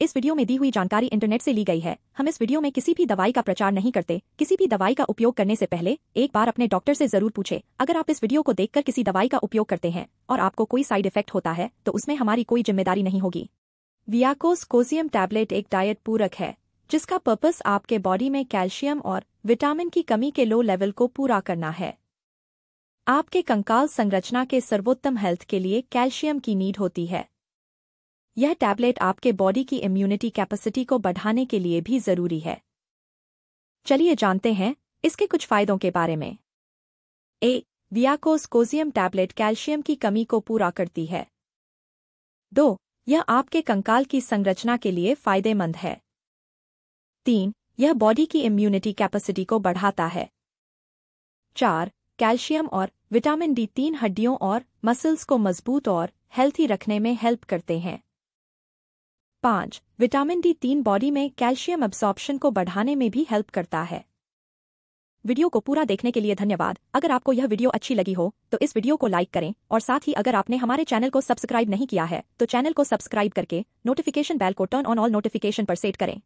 इस वीडियो में दी हुई जानकारी इंटरनेट से ली गई है हम इस वीडियो में किसी भी दवाई का प्रचार नहीं करते किसी भी दवाई का उपयोग करने से पहले एक बार अपने डॉक्टर से जरूर पूछे अगर आप इस वीडियो को देखकर किसी दवाई का उपयोग करते हैं और आपको कोई साइड इफेक्ट होता है तो उसमें हमारी कोई जिम्मेदारी नहीं होगी वियाकोस कोजियम टैबलेट एक डायट पूरक है जिसका पर्पज आपके बॉडी में कैल्शियम और विटामिन की कमी के लो लेवल को पूरा करना है आपके कंकाल संरचना के सर्वोत्तम हेल्थ के लिए कैल्शियम की नीड होती है यह टैबलेट आपके बॉडी की इम्यूनिटी कैपेसिटी को बढ़ाने के लिए भी ज़रूरी है चलिए जानते हैं इसके कुछ फ़ायदों के बारे में ए वियाकोस कोजियम टैबलेट कैल्शियम की कमी को पूरा करती है दो यह आपके कंकाल की संरचना के लिए फ़ायदेमंद है तीन यह बॉडी की इम्यूनिटी कैपेसिटी को बढ़ाता है चार कैल्शियम और विटामिन डी तीन हड्डियों और मसल्स को मजबूत और हेल्थी रखने में हेल्प करते हैं पाँच विटामिन डी तीन बॉडी में कैल्शियम अब्सॉर्प्शन को बढ़ाने में भी हेल्प करता है वीडियो को पूरा देखने के लिए धन्यवाद अगर आपको यह वीडियो अच्छी लगी हो तो इस वीडियो को लाइक करें और साथ ही अगर आपने हमारे चैनल को सब्सक्राइब नहीं किया है तो चैनल को सब्सक्राइब करके नोटिफिकेशन बेल को टर्न ऑन ऑल नोटिफिकेशन पर सेट करें